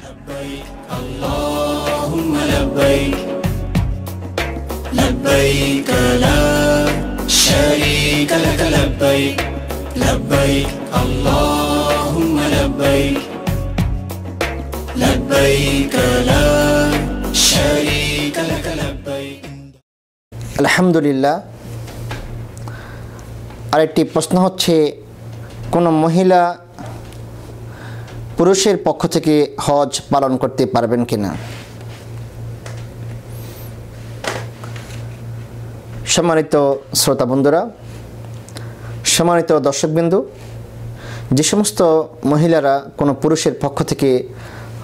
আলহামদুলিল্লাহ আরেকটি প্রশ্ন হচ্ছে কোন মহিলা পুরুষের পক্ষ থেকে হজ পালন করতে পারবেন কিনা সম্মানিত শ্রোতা বন্ধুরা সম্মানিত দর্শকবিন্দু যে সমস্ত মহিলারা কোনো পুরুষের পক্ষ থেকে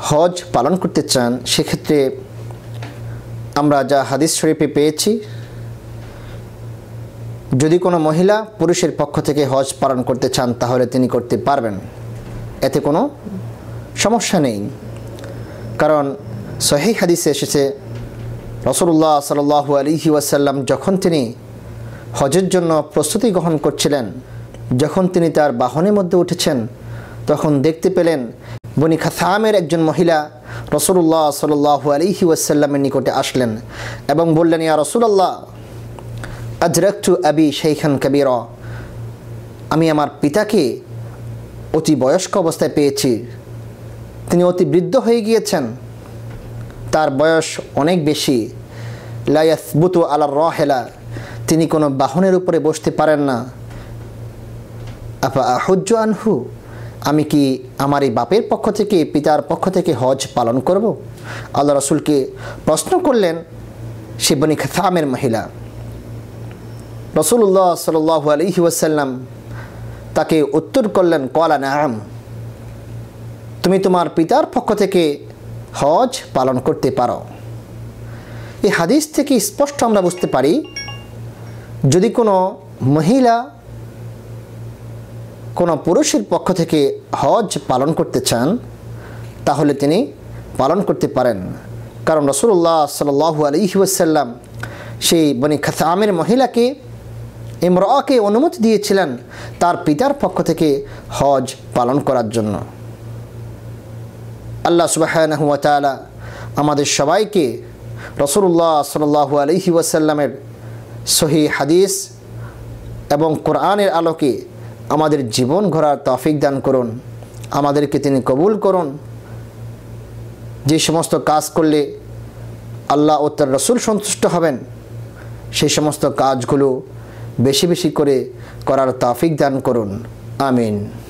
হজ পালন করতে চান সেক্ষেত্রে আমরা যা হাদিস শরীফে পেয়েছি যদি কোনো মহিলা পুরুষের পক্ষ থেকে হজ পালন করতে চান তাহলে তিনি করতে পারবেন এতে কোনো সমস্যা নেই কারণ সহি হাদিসে এসেছে রসুল্লাহ সাল আলী ওয়াসাল্লাম যখন তিনি হজের জন্য প্রস্তুতি গ্রহণ করছিলেন যখন তিনি তার বাহনের মধ্যে উঠেছেন তখন দেখতে পেলেন বনি খাসামের একজন মহিলা রসুল্লাহ সাল্লাহ আলিহি ওয়াসাল্লামের নিকটে আসলেন এবং বললেন ইয়া রসুলাল্লাহ আজরাক্তু আবি শেখান কবির আমি আমার পিতাকে অতি বয়স্ক অবস্থায় পেয়েছি তিনি অতি বৃদ্ধ হয়ে গিয়েছেন তার বয়স অনেক বেশি লায়াস বুতু আলার রহেলা তিনি কোনো বাহনের উপরে বসতে পারেন না আপা আহজ্জ আনহু আমি কি আমার এই বাপের পক্ষ থেকে পিতার পক্ষ থেকে হজ পালন করব। আল্লাহ রসুলকে প্রশ্ন করলেন সে বনিক থামের মহিলা রসুল্লাহ সাল আলহি ওয়াসাল্লাম তাকে উত্তর করলেন কলা নাম তুমি তোমার পিতার পক্ষ থেকে হজ পালন করতে পারো এই হাদিস থেকে স্পষ্ট আমরা বুঝতে পারি যদি কোনো মহিলা কোনো পুরুষের পক্ষ থেকে হজ পালন করতে চান তাহলে তিনি পালন করতে পারেন কারণ রসুল্লাহ সাল আলী ওয়াসাল্লাম সেই বনি খাসামের মহিলাকে ইমরাকে অনুমতি দিয়েছিলেন তার পিতার পক্ষ থেকে হজ পালন করার জন্য আল্লাহ সুবাহানহতালা আমাদের সবাইকে রসুল্লাহ সাল্লাহ আলহি ওয়াসাল্লামের সহি হাদিস এবং কোরআনের আলোকে আমাদের জীবন ঘোরার তফিক দান করুন আমাদেরকে তিনি কবুল করুন যে সমস্ত কাজ করলে আল্লাহ ও তার রসুল সন্তুষ্ট হবেন সেই সমস্ত কাজগুলো বেশি বেশি করে করার তাফিক দান করুন আমিন